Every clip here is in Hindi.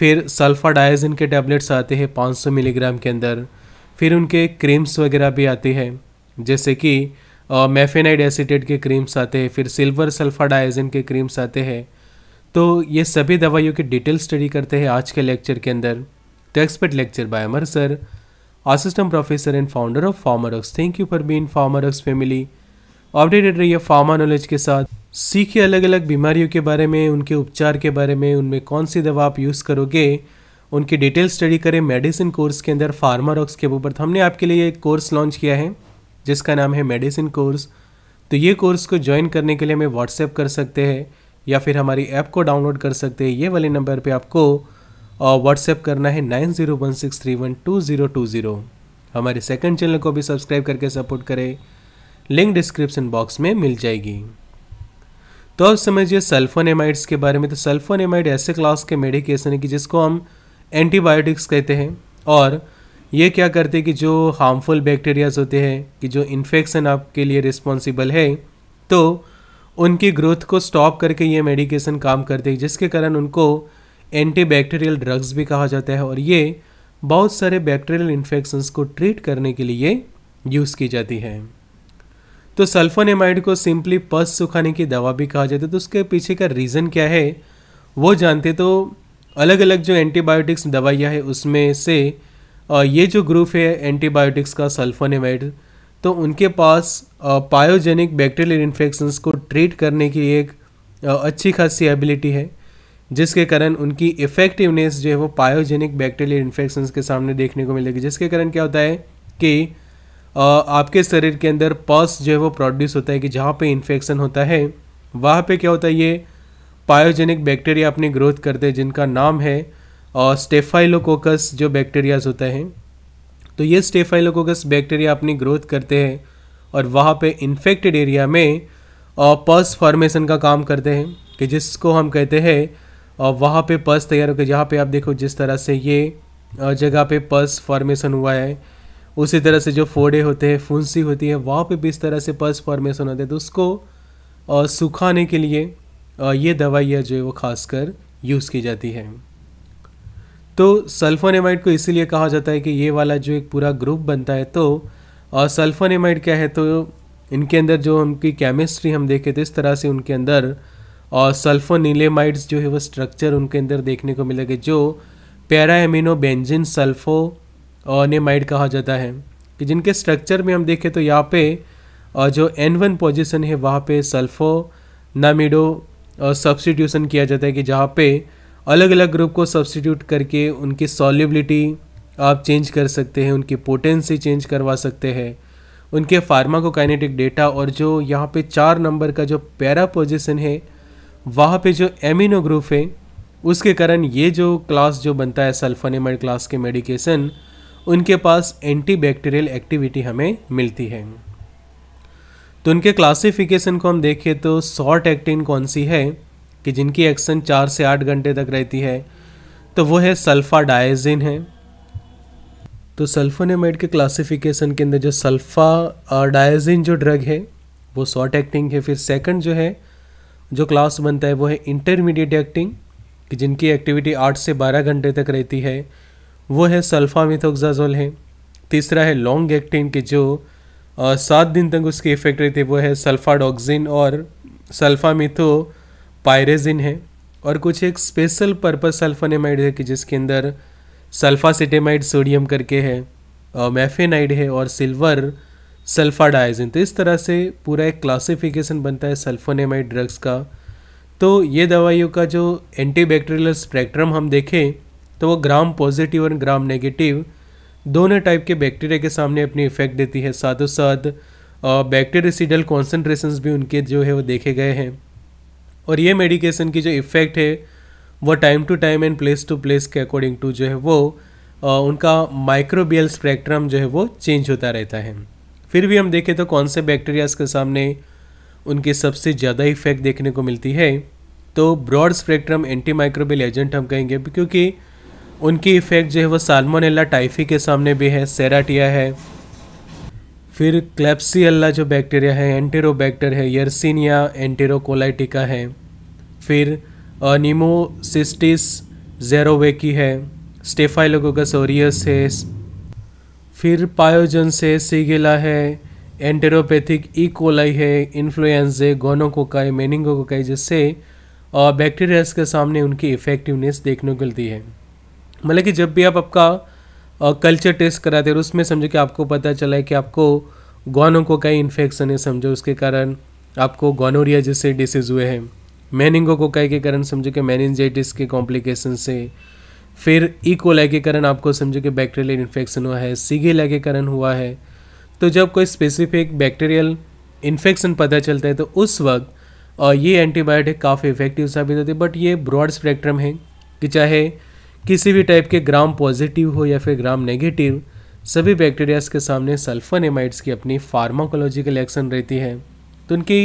फिर सल्फाडाइजिन के टैबलेट्स आते हैं 500 मिलीग्राम के अंदर फिर उनके क्रीम्स वगैरह भी आते हैं जैसे कि मेफेनाइड एसिटेट के क्रीम्स आते हैं फिर सिल्वर सल्फाडाइजिन के क्रीम्स आते हैं तो ये सभी दवाइयों की डिटेल स्टडी करते हैं आज के लेक्चर के अंदर तो expert lecture by Amar sir assistant professor and founder of farmer thank you for being farmer family updated रहिए फार्मा नॉलेज के साथ सीखिए अलग अलग बीमारियों के बारे में उनके उपचार के बारे में उनमें कौन सी दवा आप यूज़ करोगे उनकी डिटेल स्टडी करें मेडिसिन कोर्स के अंदर फार्मारॉक्स के ऊपर तो हमने आपके लिए एक कोर्स लॉन्च किया है जिसका नाम है मेडिसिन कोर्स तो ये कोर्स को ज्वाइन करने के लिए हमें व्हाट्सएप कर सकते हैं या फिर हमारी ऐप को डाउनलोड कर सकते हैं ये वाले नंबर पे आपको व्हाट्सएप करना है nine zero one six three one two zero two zero हमारे सेकंड चैनल को भी सब्सक्राइब करके सपोर्ट करें लिंक डिस्क्रिप्शन बॉक्स में मिल जाएगी तो अब समझिए सल्फोनेमाइड्स के बारे में तो सल्फोनेमाइड ऐसे क्लास के मेडिकेशन है कि जिसको हम एंटीबायोटिक्स कहते हैं और ये क्या करते हैं कि जो हार्मफुल बैक्टीरियाज होते हैं कि जो इन्फेक्शन आपके लिए रिस्पॉन्सिबल है तो उनकी ग्रोथ को स्टॉप करके ये मेडिकेशन काम करते हैं जिसके कारण उनको एंटीबैक्टीरियल ड्रग्स भी कहा जाता है और ये बहुत सारे बैक्टीरियल इन्फेक्शंस को ट्रीट करने के लिए यूज़ की जाती है तो सल्फोनेमाइड को सिंपली पस सुखाने की दवा भी कहा जाता है तो उसके पीछे का रीज़न क्या है वो जानते तो अलग अलग जो एंटीबायोटिक्स दवाइयाँ है उसमें से ये जो ग्रुप है एंटीबायोटिक्स का सल्फोनेमाइड तो उनके पास पायोजेनिक बैक्टीरियल इन्फेक्शंस को ट्रीट करने की एक अच्छी खासी एबिलिटी है जिसके कारण उनकी इफ़ेक्टिवनेस जो है वो पायोजेनिक बैक्टीरियल इन्फेक्शंस के सामने देखने को मिलेगी जिसके कारण क्या होता है कि आपके शरीर के अंदर पस जो है वो प्रोड्यूस होता है कि जहाँ पे इन्फेक्शन होता है वहाँ पे क्या होता है ये पायोजेनिक बैक्टीरिया अपनी ग्रोथ करते हैं जिनका नाम है स्टेफाइलोकोकस जो बैक्टीरियाज होता है तो ये स्टेफाइलोकोकस बैक्टीरिया अपनी ग्रोथ करते हैं और वहाँ पे इन्फेक्टेड एरिया में पस फॉर्मेशन का काम करते हैं कि जिसको हम कहते हैं और वहाँ पे पस तैयार होकर जहाँ पे आप देखो जिस तरह से ये जगह पे पस फॉर्मेशन हुआ है उसी तरह से जो फोड़े होते हैं फुंसी होती है वहाँ पे भी इस तरह से पल्स फॉर्मेशन होते हैं तो उसको सुखाने के लिए ये दवाइयाँ जो है वो खासकर यूज़ की जाती है तो सल्फोनेमाइड को इसीलिए कहा जाता है कि ये वाला जो एक पूरा ग्रुप बनता है तो सल्फोनेमाइड क्या है तो इनके अंदर जो उनकी केमिस्ट्री हम देखें तो इस तरह से उनके अंदर और सल्फोनीलेमाइड्स जो है वो स्ट्रक्चर उनके अंदर देखने को मिलेगा जो para amino benzene sulphonamide कहा जाता है कि जिनके स्ट्रक्चर में हम देखें तो यहाँ पे जो एन वन पोजिशन है वहाँ पे सल्फो नामिडो सब्सटीट्यूशन किया जाता है कि जहाँ पे अलग अलग ग्रुप को सब्सटीट्यूट करके उनकी सॉल्युबिलिटी आप चेंज कर सकते हैं उनकी पोटेंसी चेंज करवा सकते हैं उनके फार्माकोकाइनेटिक डेटा और जो यहाँ पे चार नंबर का जो पैरा पोजिशन है वहाँ पे जो एमिनो ग्रुप है उसके कारण ये जो क्लास जो बनता है सल्फानेमाइड क्लास के मेडिकेशन उनके पास एंटीबैक्टीरियल एक्टिविटी हमें मिलती है तो उनके क्लासिफिकेशन को हम देखें तो शॉर्ट एक्टिन कौन सी है कि जिनकी एक्शन चार से आठ घंटे तक रहती है तो वो है सल्फा डायजिन है तो सल्फोनेमाइड के क्लासिफिकेशन के अंदर जो सल्फा डायजिन जो ड्रग है वो शॉर्ट एक्टिंग है फिर सेकंड जो है जो क्लास बनता है वो है इंटरमीडिएट एक्टिंग कि जिनकी एक्टिविटी आठ से बारह घंटे तक रहती है वो है सल्फामिथोक्साजोल है तीसरा है लॉन्ग एक्टिन के जो सात दिन तक उसके इफेक्ट रहते वो है सल्फाडोक्सिन और सल्फामिथो पायरेजिन है और कुछ एक स्पेशल पर्पज सल्फानेमाइड है कि जिसके अंदर सल्फासिटेमाइड सोडियम करके है मैफेनाइड है और सिल्वर सल्फाडाइजिन तो इस तरह से पूरा एक क्लासिफिकेशन बनता है सल्फोनेमाइड ड्रग्स का तो ये दवाइयों का जो एंटीबैक्टीरियल स्पेक्ट्रम हम देखें तो वो ग्राम पॉजिटिव और ग्राम नेगेटिव दोनों टाइप के बैक्टीरिया के सामने अपनी इफेक्ट देती है साथों साथ बैक्टीरियसीडल कॉन्सेंट्रेशन भी उनके जो है वो देखे गए हैं और ये मेडिकेशन की जो इफ़ेक्ट है वो time to time and place to place के अकॉर्डिंग टू जो है वो आ, उनका माइक्रोबियल स्पेक्ट्रम जो है वो चेंज होता रहता है फिर भी हम देखें तो कौन से बैक्टीरियाज के सामने उनके सबसे ज़्यादा इफेक्ट देखने को मिलती है तो broad spectrum anti microbial agent हम कहेंगे क्योंकि उनकी इफ़ेक्ट जो है वो साल्मोनेला टाइफी के सामने भी है सेराटिया है फिर अल्ला जो बैक्टीरिया है बैक्टर है यर्सिनिया एंटेरोकोलाइटिका है फिर अनिमोसिस्टिस जेरोवेकी है स्टेफाइलोगोगस ओरियस है फिर पायोजन्स है सीगेला है एंटेरोपैथिक इकोलाई है इन्फ्लुएंजे गोनोकोकाई मेनिंगोकोकाई जैसे बैक्टीरियाज के सामने उनकी इफ़ेक्टिवनेस देखने को मिलती है मतलब कि जब भी आप आपका कल्चर टेस्ट कराते हैं उसमें समझो कि आपको पता चला है कि आपको गौनों को कई इन्फेक्शन है समझो उसके कारण आपको गोनोरिया जैसे डिसीज़ हुए हैं मैनिंगो को कई के कारण समझो कि मैनिंजाइटिस के कॉम्प्लिकेशन से फिर इकोलाई e. के कारण आपको समझो कि बैक्टीरियल इन्फेक्शन हुआ है सीगेला के कारण हुआ है तो जब कोई स्पेसिफिक बैक्टीरियल इन्फेक्शन पता चलता है तो उस वक्त ये एंटीबायोटिक काफ़ी इफेक्टिव साबित होती है बट ये ब्रॉड स्पेक्ट्रम है कि चाहे किसी भी टाइप के ग्राम पॉजिटिव हो या फिर ग्राम नेगेटिव सभी बैक्टीरियाज के सामने सल्फोनेमाइड्स की अपनी फार्माकोलॉजिकल एक्शन रहती है तो उनकी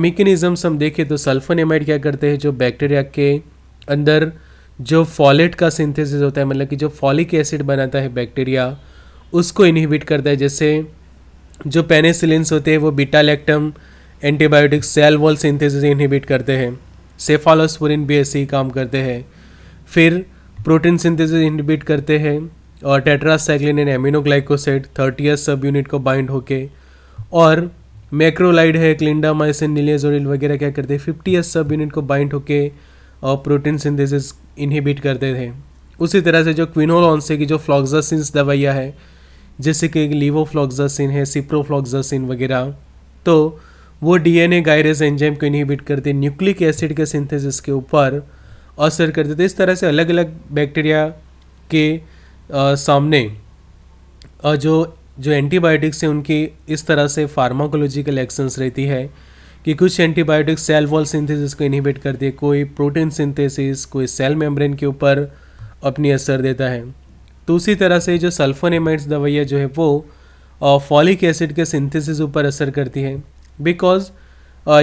मेकेनिज़म्स हम देखें तो सल्फोनेमाइड क्या करते हैं जो बैक्टीरिया के अंदर जो फॉलेट का सिंथेसिस होता है मतलब कि जो फॉलिक एसिड बनाता है बैक्टीरिया उसको इनहिबिट करता है जैसे जो पेनेसिलिन्स होते हैं वो beta antibiotic cell wall synthesis inhibit करते हैं सेफालोस्पोरिन भी ऐसे ही काम करते हैं फिर प्रोटीन सिंथेसिस इनहिबिट करते हैं और tetracycline and thirty S sub unit को बाइंड होके और मैक्रोलाइड है क्लिंडामाइसिन नीलेजोरिल वगैरह क्या करते हैं फिफ्टी एस सब यूनिट को बाइंड होके और प्रोटीन सिंथेसिस इनहिबिट करते थे उसी तरह से जो क्विनोल ऑनसे की जो फ्लॉक्सासिन्स दवाइयाँ है जैसे कि लीवोफ्लॉक्सासिन है सिप्रोफ्लॉक्सासिन वगैरह तो वो डीएनए गायरेज एंजाइम को इनहिबिट करते न्यूक्लिक एसिड के सिंथेसिस के ऊपर असर करते थे इस तरह से अलग अलग बैक्टीरिया के आ, सामने आ, जो जो एंटीबायोटिक्स हैं उनकी इस तरह से फार्माकोलॉजिकल एक्शंस रहती है कि कुछ एंटीबायोटिक्स सेल वॉल सिंथेसिस को इनहिबिट करती है कोई प्रोटीन सिंथेसिस कोई सेल मेम्ब्रेन के ऊपर अपनी असर देता है तो उसी तरह से जो सल्फोनेमाइड्स दवाइयाँ जो है वो फॉलिक एसिड के सिंथेसिस ऊपर असर करती है बिकॉज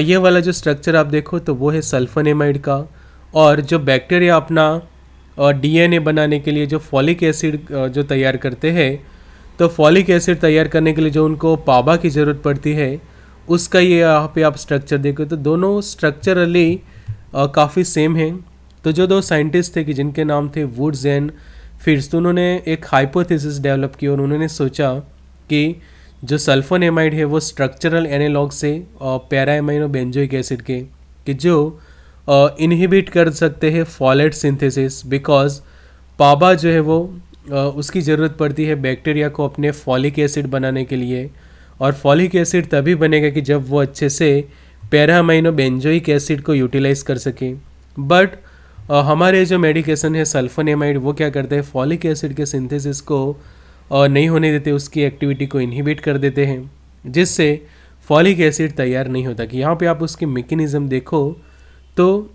ये वाला जो स्ट्रक्चर आप देखो तो वो है सल्फोनेमाइड का और जो बैक्टीरिया अपना डीएनए बनाने के लिए जो फॉलिक एसिड जो तैयार करते हैं तो फॉलिक एसिड तैयार करने के लिए जो उनको पाबा की ज़रूरत पड़ती है उसका ये यहाँ पे आप स्ट्रक्चर देखो तो दोनों स्ट्रक्चरली काफ़ी सेम हैं तो जो दो साइंटिस्ट थे कि जिनके नाम थे वुड्स एंड फिर तो उन्होंने एक हाइपोथेसिस डेवलप की और उन्होंने सोचा कि जो सल्फोनेमाइड है वो स्ट्रक्चरल एनालॉग से और पैरामाइनो बेंजोइक एसिड के कि जो इनहिबिट कर सकते हैं फॉलेट सिंथेसिस बिकॉज पाबा जो है वो उसकी ज़रूरत पड़ती है बैक्टीरिया को अपने फॉलिक एसिड बनाने के लिए और फॉलिक एसिड तभी बनेगा कि जब वो अच्छे से पैरामाइनो बेंजोइक एसिड को यूटिलाइज कर सके बट हमारे जो मेडिकेशन है सल्फोनेमाइड वो क्या करते हैं फॉलिक एसिड के सिंथेसिस को नहीं होने देते उसकी एक्टिविटी को इनहिबिट कर देते हैं जिससे फॉलिक एसिड तैयार नहीं होता कि यहाँ पे आप उसकी मेकेनिज़म देखो तो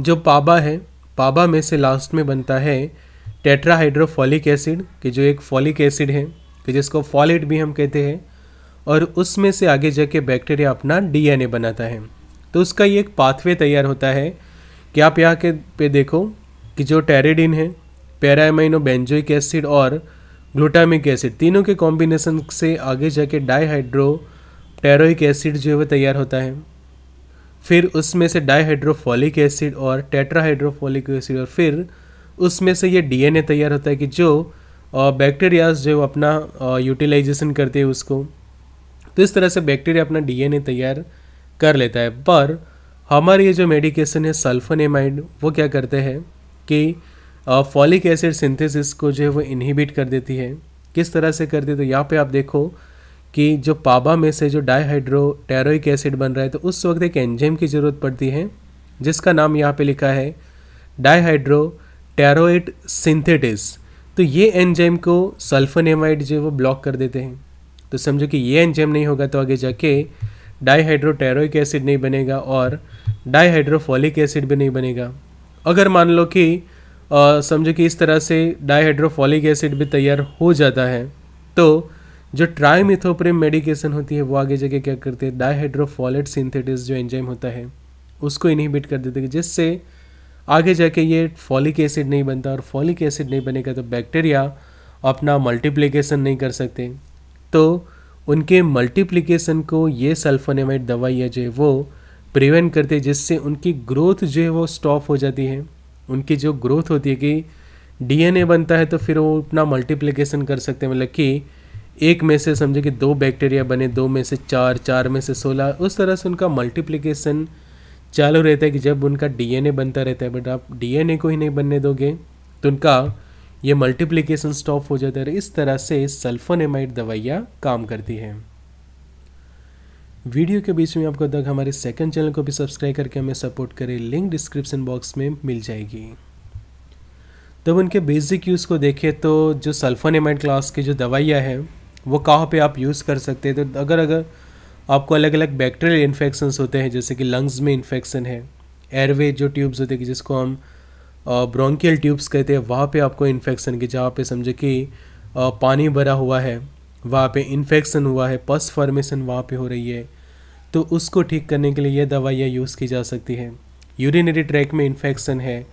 जो पाबा है पाबा में से लास्ट में बनता है टेट्राहाइड्रोफॉलिक एसिड कि जो एक फॉलिक एसिड है कि जिसको फॉलिड भी हम कहते हैं और उसमें से आगे जाके बैक्टीरिया अपना डीएनए बनाता है तो उसका ये एक पाथवे तैयार होता है कि आप यहाँ के पे देखो कि जो टेरेडिन है पैरामाइनो बेंजोइक एसिड और ग्लूटामिक एसिड तीनों के कॉम्बिनेशन से आगे जाके डाईहाइड्रो टेरोइक एसिड जो है वह तैयार होता है फिर उसमें से डाईहाइड्रोफोलिक एसिड और टेट्राहाइड्रोफोलिक एसिड और फिर उसमें से ये डीएनए तैयार होता है कि जो बैक्टीरियाज जो अपना यूटिलाइजेशन करते हैं उसको तो इस तरह से बैक्टीरिया अपना डीएनए तैयार कर लेता है पर हमारे ये जो मेडिकेशन है सल्फोनेमाइड वो क्या करते हैं कि फॉलिक एसिड सिंथेसिस को जो है वो इनहिबिट कर देती है किस तरह से करती है तो यहाँ पे आप देखो कि जो पाबा में से जो डाईहाइड्रो डाईहाइड्रोटेरोइक एसिड बन रहा है तो उस वक्त एक एंजाइम की ज़रूरत पड़ती है जिसका नाम यहाँ पे लिखा है डाईहाइड्रो टैरोइट सिंथेटिस तो ये एंजाइम को सल्फोनेमाइड जो वो ब्लॉक कर देते हैं तो समझो कि ये एंजाइम नहीं होगा तो आगे जाके डाईहाइड्रो टैरोइक एसिड नहीं बनेगा और डाईहाइड्रोफोलिक एसिड भी नहीं बनेगा अगर मान लो कि समझो कि इस तरह से डाईहाइड्रोफोलिक एसिड भी तैयार हो जाता है तो जो ट्राईमिथोप्रेम मेडिकेशन होती है वो आगे जाके क्या करते हैं डाईहाइड्रोफॉलेट सिंथेटिस जो एंजाइम होता है उसको इनहिबिट कर देते हैं जिससे आगे जाके ये फॉलिक एसिड नहीं बनता और फॉलिक एसिड नहीं बनेगा तो बैक्टीरिया अपना मल्टीप्लिकेशन नहीं कर सकते तो उनके मल्टीप्लिकेशन को ये सल्फोनेमाइड दवाइयाँ जो है वो प्रिवेंट करते हैं जिससे उनकी ग्रोथ जो है वो स्टॉप हो जाती है उनकी जो ग्रोथ होती है कि डीएनए बनता है तो फिर वो अपना मल्टीप्लिकेशन कर सकते हैं मतलब कि एक में से समझे कि दो बैक्टीरिया बने दो में से चार चार में से सोलह उस तरह से उनका मल्टीप्लिकेशन चालू रहता है कि जब उनका डीएनए बनता रहता है बट आप डीएनए को ही नहीं बनने दोगे तो उनका ये मल्टीप्लिकेशन स्टॉप हो जाता है इस तरह से सल्फोनेमाइड दवाइयाँ काम करती हैं वीडियो के बीच में आपको तक हमारे सेकंड चैनल को भी सब्सक्राइब करके हमें सपोर्ट करें लिंक डिस्क्रिप्शन बॉक्स में मिल जाएगी तब उनके बेसिक यूज़ को देखें तो जो सल्फोनेमाइड क्लास की जो दवाइयाँ हैं वो कहाँ पे आप यूज़ कर सकते हैं तो अगर अगर आपको अलग अलग बैक्टीरियल इन्फेक्शंस होते हैं जैसे कि लंग्स में इन्फेक्शन है एयरवे जो ट्यूब्स होते हैं जिसको हम ब्रोंकियल ट्यूब्स कहते हैं वहाँ पे आपको इन्फेक्शन की जहाँ पे समझे कि पानी भरा हुआ है वहाँ पे इन्फेक्शन हुआ है पस फॉर्मेशन वहाँ पे हो रही है तो उसको ठीक करने के लिए यह दवाइयाँ यूज़ की जा सकती है यूरिनरी ट्रैक में इन्फेक्शन है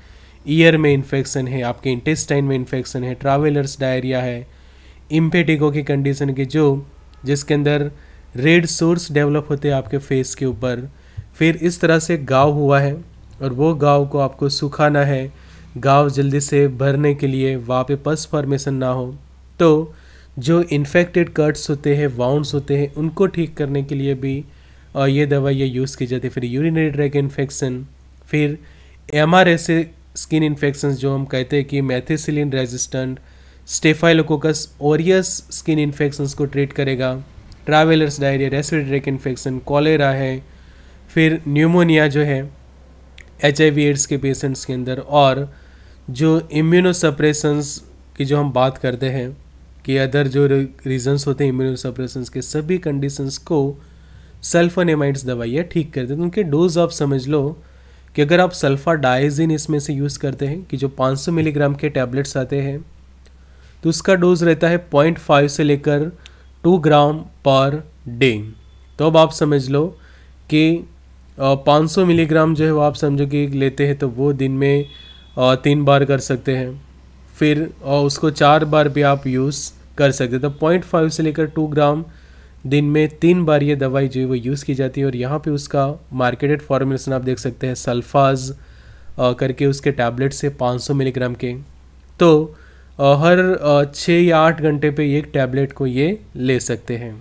ईयर में इन्फेक्शन है आपके इंटेस्टाइन में इन्फेक्शन है ट्रावेलर्स डायरिया है इम्पेटिको की कंडीशन की जो जिसके अंदर रेड सोर्स डेवलप होते हैं आपके फेस के ऊपर फिर इस तरह से गाव हुआ है और वो गाव को आपको सुखाना है गाव जल्दी से भरने के लिए वहाँ पे पस फॉर्मेशन ना हो तो जो इन्फेक्टेड कट्स होते हैं वाउंड्स होते हैं उनको ठीक करने के लिए भी और ये दवाई ये यूज़ की जाती है फिर यूरिनरी ट्रैक इन्फेक्शन फिर एम आर स्किन इन्फेक्शन जो हम कहते हैं कि methicillin resistant staphylococcus aureus skin infections को ट्रीट करेगा travellers diarrhoea respiratory infection cholera है फिर न्यूमोनिया जो है एच आई एड्स के पेशेंट्स के अंदर और जो इम्यूनोसप्रेशंस की जो हम बात करते हैं कि अदर जो रीजंस होते हैं इम्यूनो सप्रेशन के सभी कंडीशंस को सल्फानेमाइड्स दवाइयाँ ठीक करते हैं तो उनके डोज आप समझ लो कि अगर आप सल्फा डाइजिन इसमें से यूज़ करते हैं कि जो 500 मिलीग्राम के टैबलेट्स आते हैं तो उसका डोज रहता है पॉइंट फाइव से लेकर टू ग्राम पर डे तो अब आप समझ लो कि पाँच सौ मिलीग्राम जो है वो आप समझो कि लेते हैं तो वो दिन में तीन बार कर सकते हैं फिर उसको चार बार भी आप यूज़ कर सकते तो पॉइंट फाइव से लेकर टू ग्राम दिन में तीन बार ये दवाई जो है वो यूज़ की जाती है और यहाँ पे उसका मार्केटेड फॉर्मुलेशन आप देख सकते हैं सल्फाज करके उसके टैबलेट से 500 मिलीग्राम के तो हर छः या आठ घंटे पे एक टैबलेट को ये ले सकते हैं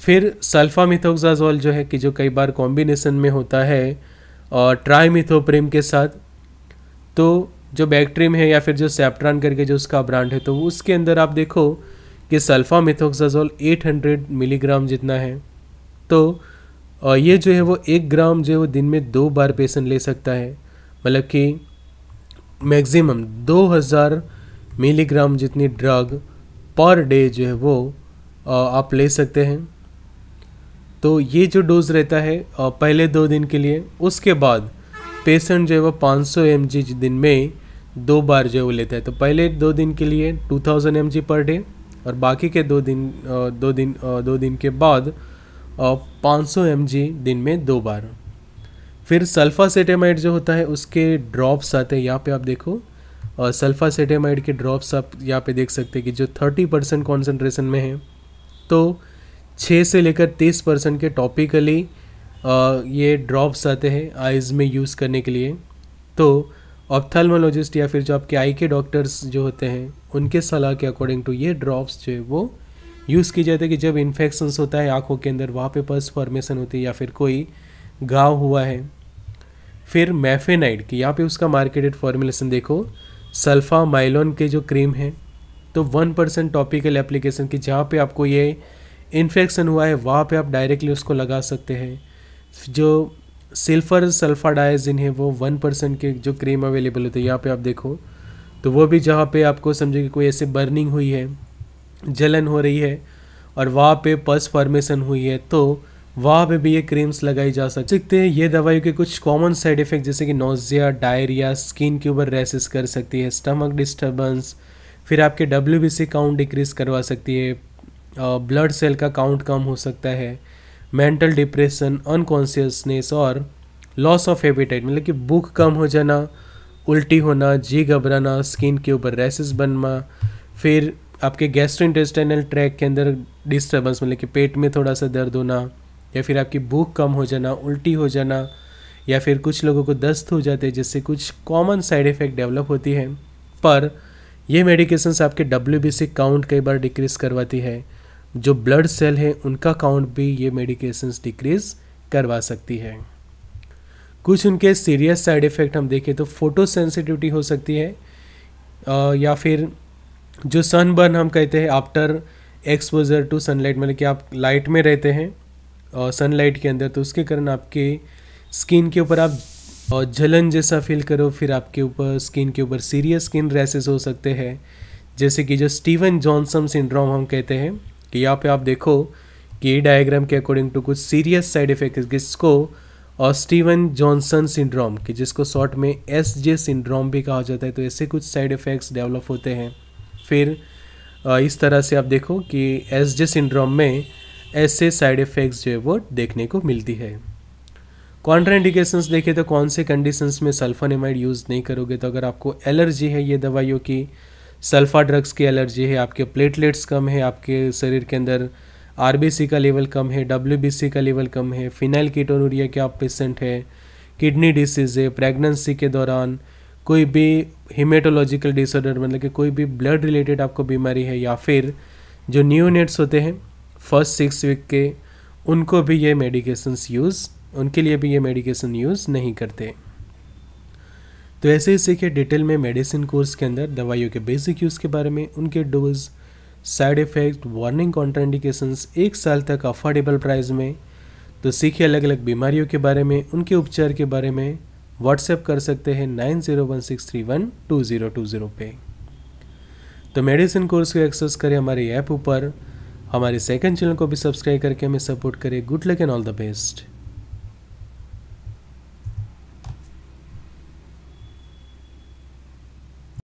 फिर सल्फामिथोक्साजोल जो है कि जो कई बार कॉम्बिनेशन में होता है ट्राईमिथोप्रेम के साथ तो जो बैक्ट्रीम है या फिर जो सेप्ट्रान करके जो उसका ब्रांड है तो उसके अंदर आप देखो कि सल्फामिथोक्साजोल 800 मिलीग्राम जितना है तो ये जो है वो एक ग्राम जो है वो दिन में दो बार पेशेंट ले सकता है मतलब कि मैक्सिमम 2000 मिलीग्राम जितनी ड्रग पर डे जो है वो आप ले सकते हैं तो ये जो डोज रहता है पहले दो दिन के लिए उसके बाद पेशेंट जो है वो 500 सौ दिन में दो बार जो है वो लेता है तो पहले दो दिन के लिए 2000 थाउजेंड पर डे और बाकी के दो दिन दो दिन दो दिन के बाद 500 सौ दिन में दो बार फिर सल्फासेटेमाइड जो होता है उसके ड्रॉप्स आते हैं यहाँ पे आप देखो और सल्फासीटेमाइड के ड्रॉप्स आप यहाँ पे देख सकते हैं कि जो 30 परसेंट कॉन्सेंट्रेशन में है तो 6 से लेकर 30 परसेंट के टॉपिकली ये ड्रॉप्स आते हैं आइज़ में यूज़ करने के लिए तो ऑप्थलमोलॉजिस्ट या फिर जो आपके आई के डॉक्टर्स जो होते हैं उनके सलाह के अकॉर्डिंग टू ये ड्रॉप्स जो है वो यूज़ किए जाते हैं कि जब इन्फेक्शन होता है आँखों के अंदर वहाँ पे पर्स फॉर्मेशन होती है या फिर कोई घाव हुआ है फिर मैफेनाइड की यहाँ पे उसका मार्केटेड फॉर्मुलेशन देखो सल्फा माइलोन के जो क्रीम है तो वन परसेंट टॉपिकल एप्लीकेशन की जहाँ पे आपको ये इन्फेक्शन हुआ है वहाँ पे आप डायरेक्टली उसको लगा सकते हैं जो सिल्फर सल्फाडाइजिन है वो वन परसेंट के जो क्रीम अवेलेबल होते हैं यहाँ पे आप देखो तो वो भी जहाँ पे आपको समझो कि कोई ऐसे बर्निंग हुई है जलन हो रही है और वहाँ पे पस फॉर्मेशन हुई है तो वहाँ पे भी ये क्रीम्स लगाई जा सकते हैं ये दवाइयों के कुछ कॉमन साइड इफेक्ट जैसे कि नोजिया डायरिया स्किन के ऊपर रेसिस कर सकती है स्टमक डिस्टर्बेंस फिर आपके डब्ल्यू काउंट डिक्रीज करवा सकती है ब्लड सेल का काउंट कम हो सकता है मेंटल डिप्रेशन अनकॉन्सियसनेस और लॉस ऑफ हैबिटाइट मतलब कि भूख कम हो जाना उल्टी होना जी घबराना स्किन के ऊपर रेसिस बनना फिर आपके गैस्ट्रो इंटेस्टाइनल ट्रैक के अंदर डिस्टर्बेंस मतलब कि पेट में थोड़ा सा दर्द होना या फिर आपकी भूख कम हो जाना उल्टी हो जाना या फिर कुछ लोगों को दस्त हो जाते हैं जिससे कुछ कॉमन साइड इफ़ेक्ट डेवलप होती है पर ये मेडिकेशंस आपके डब्ल्यू काउंट कई बार डिक्रीज़ करवाती है जो ब्लड सेल है उनका काउंट भी ये मेडिकेशंस डिक्रीज़ करवा सकती है कुछ उनके सीरियस साइड इफ़ेक्ट हम देखें तो फोटो सेंसिटिविटी हो सकती है या फिर जो सनबर्न हम कहते हैं आफ्टर एक्सपोजर टू सनलाइट मतलब कि आप लाइट में रहते हैं सनलाइट के अंदर तो उसके कारण आपके स्किन के ऊपर आप और जलन जैसा फील करो फिर आपके ऊपर स्किन के ऊपर सीरियस स्किन रैसेस हो सकते हैं जैसे कि जो स्टीवन जॉनसन सिंड्रोम हम कहते हैं कि यहाँ पे आप देखो कि ये डायग्राम के अकॉर्डिंग टू कुछ सीरियस साइड इफेक्ट जिसको और स्टीवन जॉनसन सिंड्रोम कि जिसको शॉर्ट में एस जे सिंड्रोम भी कहा जाता है तो ऐसे कुछ साइड इफ़ेक्ट्स डेवलप होते हैं फिर इस तरह से आप देखो कि एस जे सिंड्रोम में ऐसे साइड इफ़ेक्ट्स जो है वो देखने को मिलती है कॉन्ट्राइंडिकेशंस देखें तो कौन से कंडीशंस में सल्फानिमाइड यूज़ नहीं करोगे तो अगर आपको एलर्जी है ये दवाइयों की सल्फा ड्रग्स की एलर्जी है आपके प्लेटलेट्स कम है आपके शरीर के अंदर आर का लेवल कम है डब्ल्यू का लेवल कम है फिनाइल कीटोनूरिया के आप पेशेंट है किडनी डिसीज़ है प्रेगनेंसी के दौरान कोई भी हिमेटोलॉजिकल डिसऑर्डर मतलब कि कोई भी ब्लड रिलेटेड आपको बीमारी है या फिर जो न्यूनेट्स होते हैं फर्स्ट सिक्स वीक के उनको भी ये मेडिकेशंस यूज़ उनके लिए भी ये मेडिकेशन यूज़ नहीं करते तो ऐसे ही सीखे डिटेल में मेडिसिन कोर्स के अंदर दवाइयों के बेसिक यूज़ के बारे में उनके dose side effect warning contraindications एक साल तक अफोर्डेबल प्राइस में तो सीखे अलग अलग बीमारियों के बारे में उनके उपचार के बारे में व्हाट्सएप कर सकते हैं nine zero one six three one two zero two zero पे तो मेडिसिन कोर्स को एक्सेस करें हमारे ऐप ऊपर हमारे सेकंड चैनल को भी सब्सक्राइब करके हमें सपोर्ट करें good luck and all the best